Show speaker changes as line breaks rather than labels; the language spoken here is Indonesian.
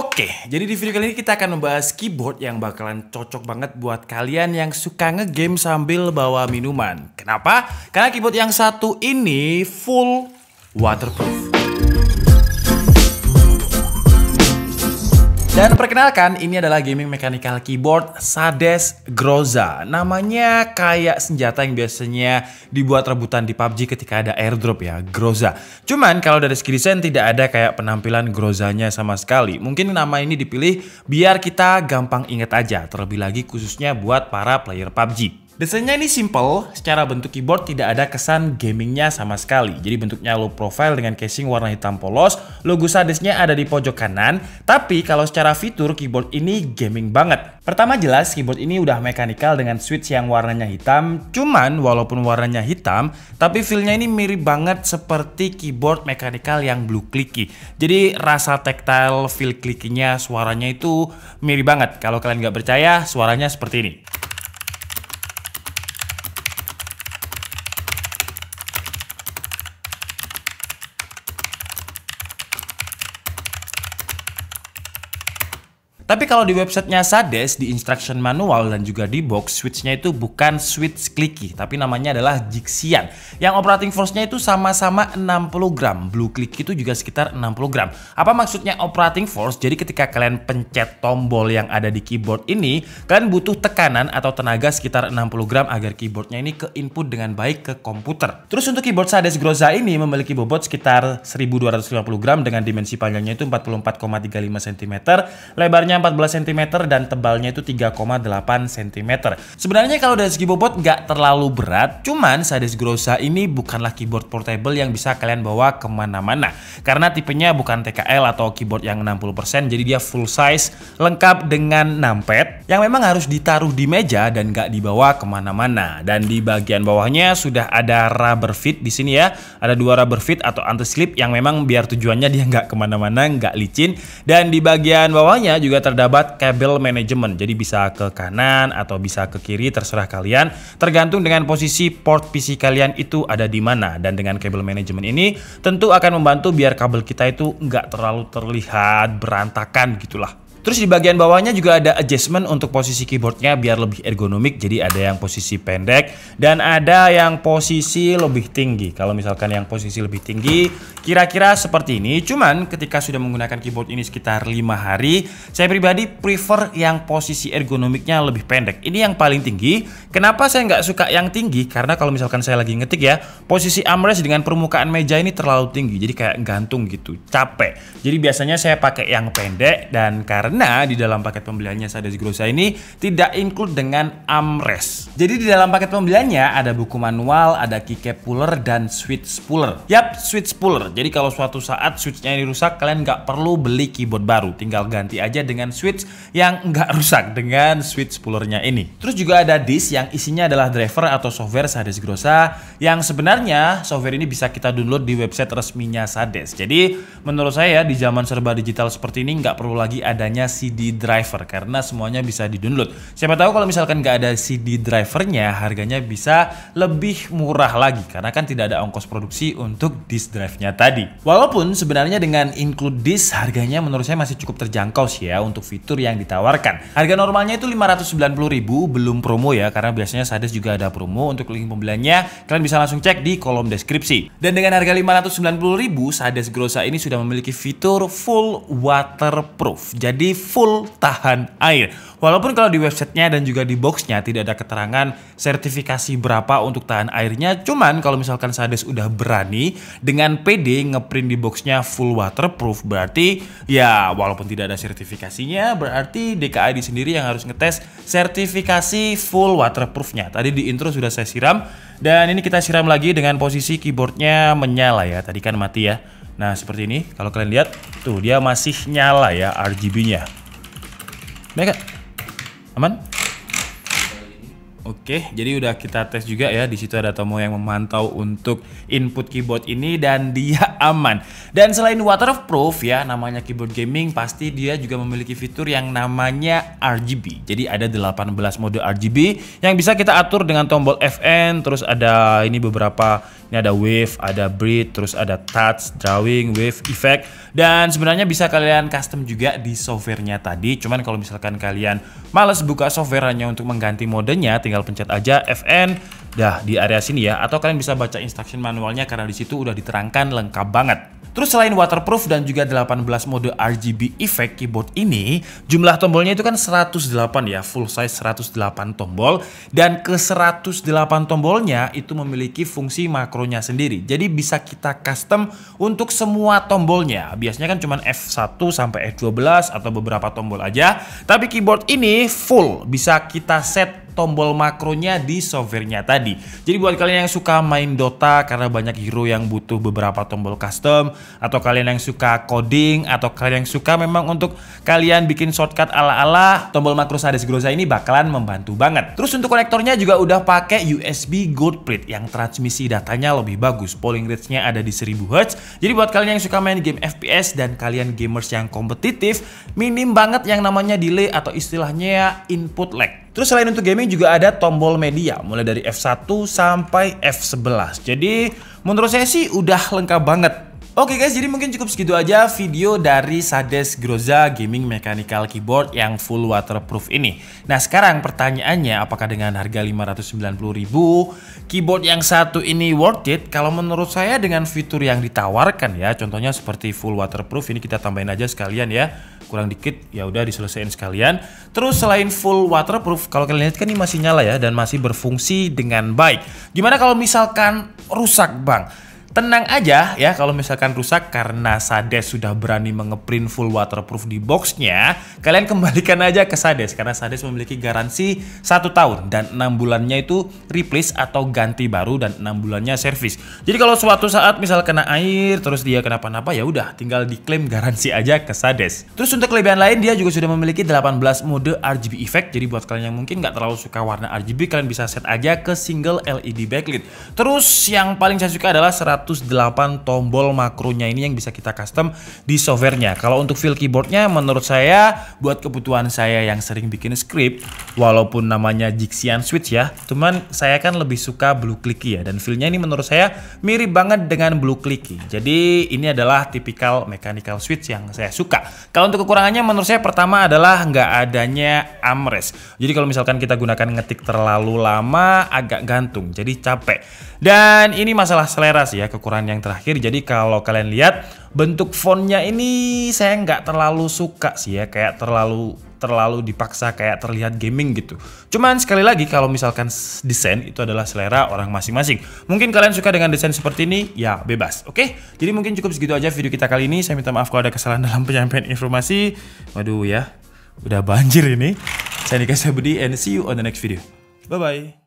Oke, jadi di video kali ini kita akan membahas keyboard yang bakalan cocok banget buat kalian yang suka ngegame sambil bawa minuman. Kenapa? Karena keyboard yang satu ini full waterproof. Dan perkenalkan, ini adalah gaming mechanical keyboard Sades Groza. Namanya kayak senjata yang biasanya dibuat rebutan di PUBG ketika ada airdrop ya, Groza. Cuman kalau dari segi desain tidak ada kayak penampilan Grozanya sama sekali. Mungkin nama ini dipilih biar kita gampang inget aja, terlebih lagi khususnya buat para player PUBG. Desainnya ini simple, secara bentuk keyboard tidak ada kesan gamingnya sama sekali. Jadi bentuknya low profile dengan casing warna hitam polos, logo sadisnya ada di pojok kanan. Tapi kalau secara fitur keyboard ini gaming banget. Pertama jelas keyboard ini udah mekanikal dengan switch yang warnanya hitam. Cuman walaupun warnanya hitam, tapi feelnya ini mirip banget seperti keyboard mekanikal yang blue clicky. Jadi rasa tactile, feel clickynya, suaranya itu mirip banget. Kalau kalian nggak percaya, suaranya seperti ini. Tapi kalau di websitenya Sades, di instruction manual dan juga di box, switchnya itu bukan switch clicky, tapi namanya adalah Jixian. Yang operating force-nya itu sama-sama 60 gram, blue click itu juga sekitar 60 gram. Apa maksudnya operating force? Jadi ketika kalian pencet tombol yang ada di keyboard ini, kalian butuh tekanan atau tenaga sekitar 60 gram agar keyboardnya ini ke input dengan baik ke komputer. Terus untuk keyboard Sades Groza ini memiliki bobot sekitar 1250 gram dengan dimensi panjangnya itu 44,35 cm, lebarnya 14 cm dan tebalnya itu 3,8 cm. Sebenarnya kalau dari segi bobot nggak terlalu berat, cuman Sadis Grosa ini bukanlah keyboard portable yang bisa kalian bawa kemana-mana. Karena tipenya bukan TKL atau keyboard yang 60%, jadi dia full size, lengkap dengan numpad yang memang harus ditaruh di meja dan nggak dibawa kemana-mana. Dan di bagian bawahnya sudah ada rubber fit di sini ya. Ada dua rubber fit atau anti-slip yang memang biar tujuannya dia nggak kemana-mana, nggak licin. Dan di bagian bawahnya juga terdapat kabel manajemen. Jadi bisa ke kanan atau bisa ke kiri terserah kalian tergantung dengan posisi port PC kalian itu ada di mana dan dengan kabel manajemen ini tentu akan membantu biar kabel kita itu nggak terlalu terlihat berantakan gitulah. Terus di bagian bawahnya juga ada adjustment untuk posisi keyboardnya biar lebih ergonomik. Jadi ada yang posisi pendek dan ada yang posisi lebih tinggi. Kalau misalkan yang posisi lebih tinggi kira-kira seperti ini. Cuman ketika sudah menggunakan keyboard ini sekitar lima hari, saya pribadi prefer yang posisi ergonomiknya lebih pendek. Ini yang paling tinggi. Kenapa saya nggak suka yang tinggi? Karena kalau misalkan saya lagi ngetik ya, posisi armrest dengan permukaan meja ini terlalu tinggi. Jadi kayak gantung gitu, capek. Jadi biasanya saya pakai yang pendek dan karena karena di dalam paket pembeliannya Sadas Grosa ini tidak include dengan armrest. Jadi di dalam paket pembeliannya ada buku manual, ada keycap puller, dan switch puller. Yap, switch puller. Jadi kalau suatu saat switchnya ini rusak, kalian nggak perlu beli keyboard baru. Tinggal ganti aja dengan switch yang nggak rusak dengan switch pullernya ini. Terus juga ada disk yang isinya adalah driver atau software Sades Grosa yang sebenarnya software ini bisa kita download di website resminya Sades. Jadi menurut saya di zaman serba digital seperti ini nggak perlu lagi adanya hanya CD driver karena semuanya bisa di-download. Siapa tahu kalau misalkan nggak ada CD drivernya, harganya bisa lebih murah lagi karena kan tidak ada ongkos produksi untuk disk drive-nya tadi. Walaupun sebenarnya dengan include disk harganya menurut saya masih cukup terjangkau sih ya untuk fitur yang ditawarkan. Harga normalnya itu 590.000 belum promo ya karena biasanya Sades juga ada promo untuk link pembeliannya. Kalian bisa langsung cek di kolom deskripsi. Dan dengan harga 590.000 Sades Grosa ini sudah memiliki fitur full waterproof. Jadi full tahan air. Walaupun kalau di websitenya dan juga di boxnya tidak ada keterangan sertifikasi berapa untuk tahan airnya, cuman kalau misalkan Sades udah berani dengan PD ngeprint di boxnya full waterproof, berarti ya walaupun tidak ada sertifikasinya, berarti DKI sendiri yang harus ngetes sertifikasi full waterproofnya. Tadi di intro sudah saya siram, dan ini kita siram lagi dengan posisi keyboardnya menyala ya, tadi kan mati ya. Nah seperti ini, kalau kalian lihat, tuh dia masih nyala ya RGB-nya. Mereka aman? Oke, jadi udah kita tes juga ya. Di situ ada tomo yang memantau untuk input keyboard ini dan dia aman. Dan selain waterproof ya, namanya keyboard gaming pasti dia juga memiliki fitur yang namanya RGB. Jadi ada 18 mode RGB yang bisa kita atur dengan tombol FN, terus ada ini beberapa ini ada wave, ada breed, terus ada touch, drawing, wave, effect. Dan sebenarnya bisa kalian custom juga di softwarenya tadi. Cuman kalau misalkan kalian males buka software untuk mengganti modenya, tinggal pencet aja FN, dah di area sini ya. Atau kalian bisa baca instruction manualnya karena disitu udah diterangkan lengkap banget. Terus selain waterproof dan juga 18 mode RGB effect keyboard ini, jumlah tombolnya itu kan 108 ya, full size 108 tombol dan ke 108 tombolnya itu memiliki fungsi makronya sendiri. Jadi bisa kita custom untuk semua tombolnya. Biasanya kan cuma F1 sampai F12 atau beberapa tombol aja, tapi keyboard ini full bisa kita set tombol makronya di softwarenya tadi. Jadi buat kalian yang suka main Dota karena banyak hero yang butuh beberapa tombol custom atau kalian yang suka coding atau kalian yang suka memang untuk kalian bikin shortcut ala-ala tombol makro Sadis Groza ini bakalan membantu banget. Terus untuk konektornya juga udah pakai USB gold plate yang transmisi datanya lebih bagus. Polling rate-nya ada di 1000 Hz. Jadi buat kalian yang suka main game FPS dan kalian gamers yang kompetitif, minim banget yang namanya delay atau istilahnya input lag. Terus selain untuk gaming juga ada tombol media mulai dari F1 sampai F11. Jadi menurut saya sih udah lengkap banget Oke guys, jadi mungkin cukup segitu aja video dari Sades Groza Gaming Mechanical Keyboard yang full waterproof ini. Nah sekarang pertanyaannya apakah dengan harga ribu keyboard yang satu ini worth it? Kalau menurut saya dengan fitur yang ditawarkan ya, contohnya seperti full waterproof ini kita tambahin aja sekalian ya kurang dikit ya udah diselesaikan sekalian. Terus selain full waterproof, kalau kalian lihat kan ini masih nyala ya dan masih berfungsi dengan baik. Gimana kalau misalkan rusak, Bang? Tenang aja ya kalau misalkan rusak karena Sades sudah berani mengeprint full waterproof di boxnya Kalian kembalikan aja ke Sades karena Sades memiliki garansi satu tahun dan enam bulannya itu replace atau ganti baru dan enam bulannya servis Jadi kalau suatu saat misal kena air terus dia kenapa-napa ya udah tinggal diklaim garansi aja ke Sades Terus untuk kelebihan lain dia juga sudah memiliki 18 mode RGB effect Jadi buat kalian yang mungkin nggak terlalu suka warna RGB kalian bisa set aja ke single LED backlit Terus yang paling saya suka adalah 100 108 tombol makronya ini yang bisa kita custom di softwarenya. Kalau untuk feel keyboardnya menurut saya buat kebutuhan saya yang sering bikin script walaupun namanya Jixian Switch ya. Cuman saya kan lebih suka Blue Clicky ya dan feelnya ini menurut saya mirip banget dengan Blue Clicky. Jadi ini adalah tipikal mechanical switch yang saya suka. Kalau untuk kekurangannya menurut saya pertama adalah nggak adanya armrest. Jadi kalau misalkan kita gunakan ngetik terlalu lama agak gantung jadi capek. Dan ini masalah selera sih ya kekurangan yang terakhir. Jadi kalau kalian lihat bentuk fontnya ini saya nggak terlalu suka sih ya, kayak terlalu terlalu dipaksa kayak terlihat gaming gitu. Cuman sekali lagi kalau misalkan desain itu adalah selera orang masing-masing. Mungkin kalian suka dengan desain seperti ini, ya bebas, oke? Jadi mungkin cukup segitu aja video kita kali ini. Saya minta maaf kalau ada kesalahan dalam penyampaian informasi. Waduh ya, udah banjir ini. Saya Nika Sabudi and see you on the next video. Bye-bye.